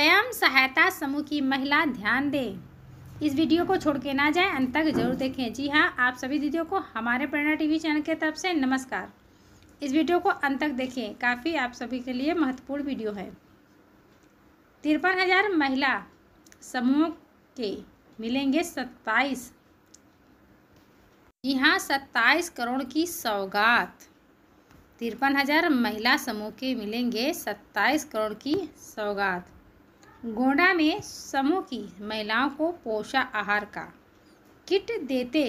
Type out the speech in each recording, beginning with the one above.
स्वयं सहायता समूह की महिला ध्यान दें इस वीडियो को छोड़ के ना जाए अंत तक जरूर देखें जी हाँ आप सभी दीदियों को हमारे प्रेरणा टीवी चैनल के तरफ से नमस्कार इस वीडियो को अंत तक देखें काफ़ी आप सभी के लिए महत्वपूर्ण वीडियो है तिरपन हजार महिला समूह के मिलेंगे सत्ताईस जी हाँ सत्ताईस करोड़ की सौगात तिरपन हजार महिला समूह के मिलेंगे सत्ताईस करोड़ की सौगात गोंडा में समूह की महिलाओं को पोषा आहार का किट देते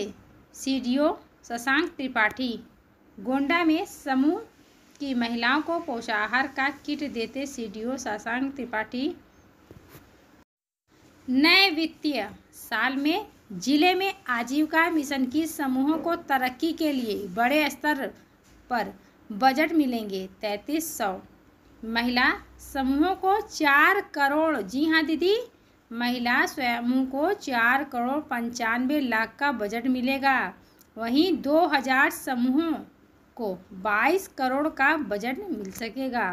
सी ओ शशांक त्रिपाठी गोंडा में समूह की महिलाओं को पोषाहार का किट देते सी ओ शशांक त्रिपाठी नए वित्तीय साल में जिले में आजीविका मिशन की समूहों को तरक्की के लिए बड़े स्तर पर बजट मिलेंगे तैंतीस सौ महिला समूहों को चार करोड़ जी हाँ दीदी महिला स्वयं को चार करोड़ पंचानवे लाख का बजट मिलेगा वहीं दो हज़ार समूहों को बाईस करोड़ का बजट मिल सकेगा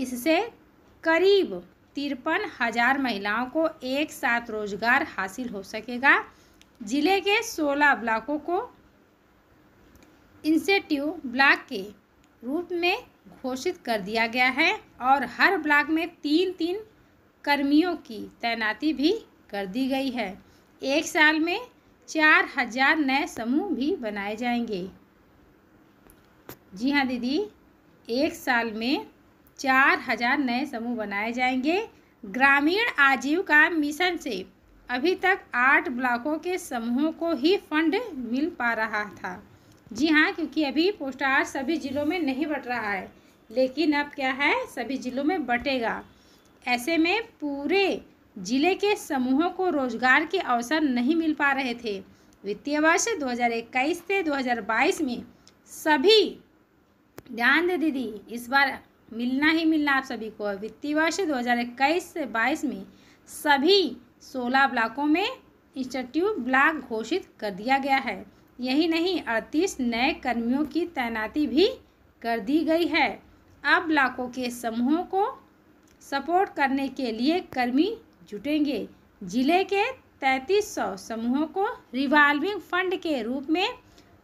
इससे करीब तिरपन हजार महिलाओं को एक साथ रोजगार हासिल हो सकेगा जिले के सोलह ब्लॉकों को इंसेटिव ब्लॉक के रूप में घोषित कर दिया गया है और हर ब्लॉक में तीन तीन कर्मियों की तैनाती भी कर दी गई है एक साल में चार हजार नए समूह भी बनाए जाएंगे जी हाँ दीदी एक साल में चार हजार नए समूह बनाए जाएंगे ग्रामीण आजीविका मिशन से अभी तक आठ ब्लॉकों के समूहों को ही फंड मिल पा रहा था जी हाँ क्योंकि अभी पोस्टार सभी ज़िलों में नहीं बट रहा है लेकिन अब क्या है सभी ज़िलों में बटेगा ऐसे में पूरे ज़िले के समूहों को रोजगार के अवसर नहीं मिल पा रहे थे वित्तीय वर्ष 2021 से 2022 में सभी ध्यान दे दीदी इस बार मिलना ही मिलना आप सभी को वित्तीय वर्ष 2021 से 22 में सभी 16 ब्लॉकों में इंस्टीट्यूट ब्लॉक घोषित कर दिया गया है यही नहीं अड़तीस नए कर्मियों की तैनाती भी कर दी गई है अब लाखों के समूहों को सपोर्ट करने के लिए कर्मी जुटेंगे जिले के तैंतीस सौ समूहों को रिवाल्विंग फंड के रूप में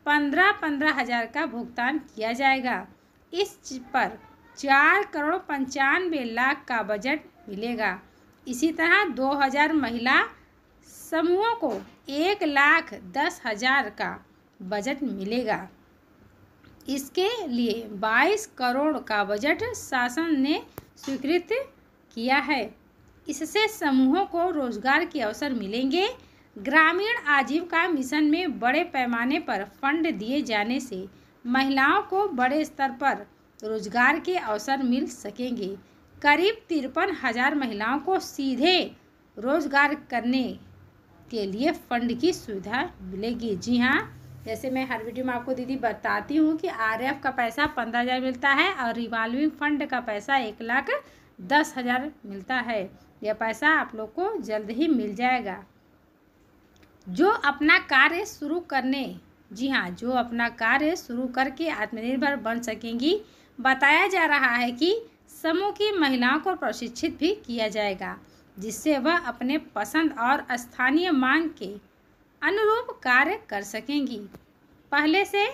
पंद्रह पंद्रह हजार का भुगतान किया जाएगा इस पर चार करोड़ पंचानवे लाख का बजट मिलेगा इसी तरह 2000 महिला समूहों को एक लाख दस हजार का बजट मिलेगा इसके लिए 22 करोड़ का बजट शासन ने स्वीकृत किया है इससे समूहों को रोजगार के अवसर मिलेंगे ग्रामीण आजीविका मिशन में बड़े पैमाने पर फंड दिए जाने से महिलाओं को बड़े स्तर पर रोजगार के अवसर मिल सकेंगे करीब तिरपन हजार महिलाओं को सीधे रोजगार करने के लिए फंड की सुविधा मिलेगी जी हाँ जैसे मैं हर वीडियो में आपको दीदी बताती हूँ कि आरएफ का पैसा पंद्रह हज़ार मिलता है और रिवॉल्विंग फंड का पैसा एक लाख दस हज़ार मिलता है यह पैसा आप लोग को जल्द ही मिल जाएगा जो अपना कार्य शुरू करने जी हाँ जो अपना कार्य शुरू करके आत्मनिर्भर बन सकेंगी बताया जा रहा है कि समूह की महिलाओं को प्रशिक्षित भी किया जाएगा जिससे वह अपने पसंद और स्थानीय मांग के अनुरूप कार्य कर सकेंगी पहले से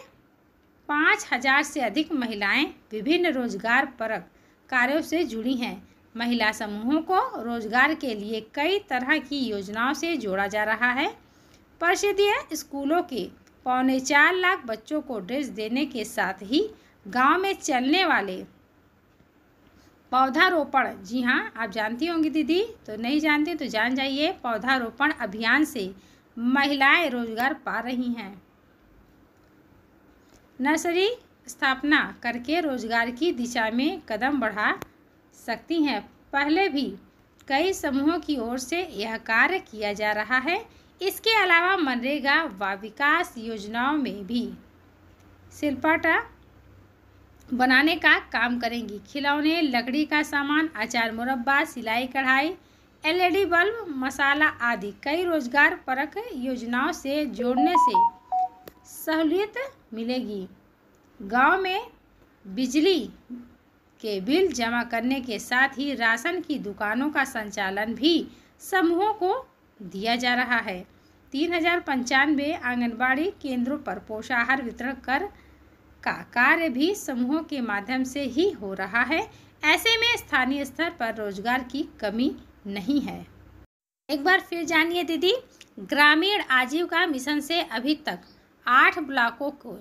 पाँच हजार से अधिक महिलाएं विभिन्न रोजगार परक कार्यों से जुड़ी हैं महिला समूहों को रोजगार के लिए कई तरह की योजनाओं से जोड़ा जा रहा है परिषदीय स्कूलों के पौने चार लाख बच्चों को ड्रेस देने के साथ ही गांव में चलने वाले पौधारोपण जी हाँ आप जानती होंगी दीदी तो नहीं जानती तो जान जाइए पौधारोपण अभियान से महिलाएं रोजगार पा रही हैं नर्सरी स्थापना करके रोजगार की दिशा में कदम बढ़ा सकती हैं पहले भी कई समूहों की ओर से यह कार्य किया जा रहा है इसके अलावा मनरेगा व विकास योजनाओं में भी शिल्पाटा बनाने का काम करेंगी खिलौने लकड़ी का सामान अचार मुरब्बा सिलाई कढ़ाई एलईडी बल्ब मसाला आदि कई रोजगार परक योजनाओं से जोड़ने से सहूलियत मिलेगी गांव में बिजली के बिल जमा करने के साथ ही राशन की दुकानों का संचालन भी समूहों को दिया जा रहा है तीन हजार पंचानवे आंगनबाड़ी केंद्रों पर पोषाहार वितरण कर का कार्य भी समूहों के माध्यम से ही हो रहा है ऐसे में स्थानीय स्तर पर रोजगार की कमी नहीं है एक बार फिर जानिए दीदी ग्रामीण आजीविका मिशन से अभी तक आठ ब्लॉकों को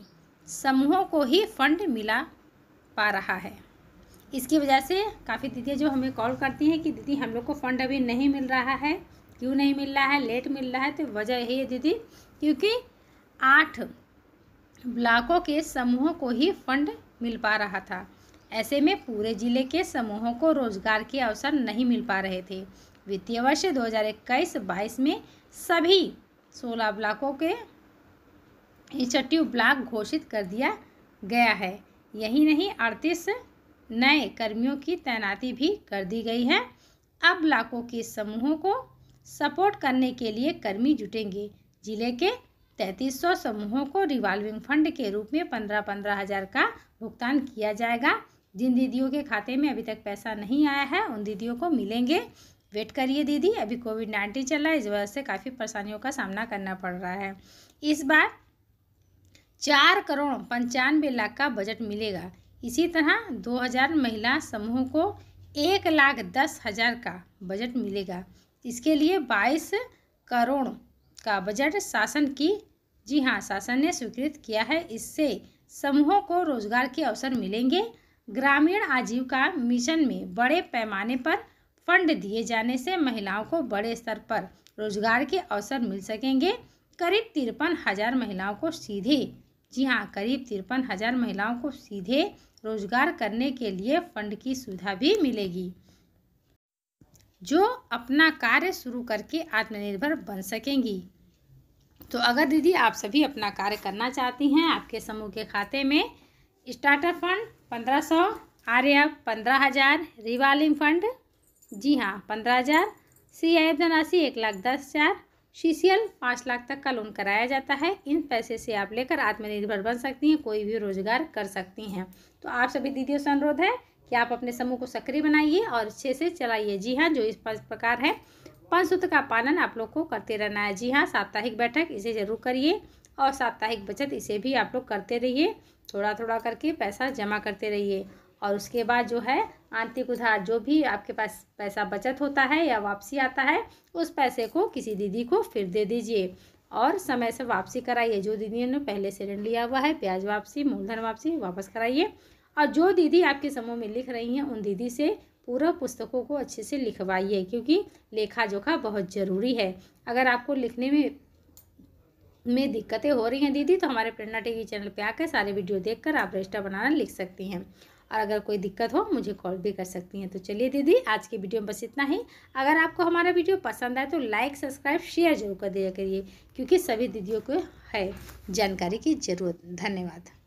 समूहों को ही फंड मिला पा रहा है इसकी वजह से काफ़ी दीदियाँ जो हमें कॉल करती हैं कि दीदी हम लोग को फंड अभी नहीं मिल रहा है क्यों नहीं मिल रहा है लेट मिल रहा है तो वजह यही है दीदी क्योंकि आठ ब्लॉकों के समूहों को ही फंड मिल पा रहा था ऐसे में पूरे जिले के समूहों को रोजगार के अवसर नहीं मिल पा रहे थे वित्तीय वर्ष 2021-22 में सभी 16 ब्लॉकों के इंस्टीट्यू ब्लॉक घोषित कर दिया गया है यही नहीं अड़तीस नए कर्मियों की तैनाती भी कर दी गई है अब ब्लॉकों के समूहों को सपोर्ट करने के लिए कर्मी जुटेंगे जिले के तैंतीस सौ समूहों को रिवाल्विंग फंड के रूप में पंद्रह पंद्रह हज़ार का भुगतान किया जाएगा जिन दीदियों के खाते में अभी तक पैसा नहीं आया है उन दीदियों को मिलेंगे वेट करिए दीदी अभी कोविड नाइन्टीन चल रहा है इस वजह से काफ़ी परेशानियों का सामना करना पड़ रहा है इस बार चार करोड़ पंचानवे लाख का बजट मिलेगा इसी तरह दो हज़ार महिला समूह को एक लाख दस हज़ार का बजट मिलेगा इसके लिए बाईस करोड़ का बजट शासन की जी हाँ शासन ने स्वीकृत किया है इससे समूहों को रोजगार के अवसर मिलेंगे ग्रामीण आजीविका मिशन में बड़े पैमाने पर फंड दिए जाने से महिलाओं को बड़े स्तर पर रोजगार के अवसर मिल सकेंगे करीब तिरपन हजार महिलाओं को सीधे जी हाँ करीब तिरपन हजार महिलाओं को सीधे रोजगार करने के लिए फंड की सुविधा भी मिलेगी जो अपना कार्य शुरू करके आत्मनिर्भर बन सकेंगी तो अगर दीदी आप सभी अपना कार्य करना चाहती हैं आपके समूह के खाते में स्टार्टअप फंड पंद्रह सौ आर्या पंद्रह हज़ार रिवाल्विंग फंड जी हाँ पंद्रह हज़ार सी आई एफ धनराशि एक लाख दस हज़ार सी सी एल पाँच लाख तक का लोन कराया जाता है इन पैसे से आप लेकर आत्मनिर्भर बन सकती हैं कोई भी रोजगार कर सकती हैं तो आप सभी दीदियों से अनुरोध है कि आप अपने समूह को सक्रिय बनाइए और अच्छे से चलाइए जी हाँ जो इस प्रकार है पंचसूत्र का पालन आप लोग को करते रहना है जी हाँ साप्ताहिक बैठक इसे जरूर करिए और साप्ताहिक बचत इसे भी आप लोग करते रहिए थोड़ा थोड़ा करके पैसा जमा करते रहिए और उसके बाद जो है आंतरिक उधार जो भी आपके पास पैसा बचत होता है या वापसी आता है उस पैसे को किसी दीदी को फिर दे दीजिए और समय से वापसी कराइए जो दीदी ने पहले से ऋण लिया हुआ है ब्याज वापसी मूलधन वापसी वापस कराइए और जो दीदी आपके समूह में लिख रही हैं उन दीदी से पूरा पुस्तकों को अच्छे से लिखवाइए क्योंकि लेखा जोखा बहुत ज़रूरी है अगर आपको लिखने में में दिक्कतें हो रही हैं दीदी तो हमारे प्रेरणा टीवी चैनल पे आकर सारे वीडियो देखकर आप रजिस्टर बनाना लिख सकती हैं और अगर कोई दिक्कत हो मुझे कॉल भी कर सकती हैं तो चलिए दीदी आज की वीडियो में बस इतना ही अगर आपको हमारा वीडियो पसंद आए तो लाइक सब्सक्राइब शेयर जरूर कर दिया करिए क्योंकि सभी दीदियों को है जानकारी की जरूरत धन्यवाद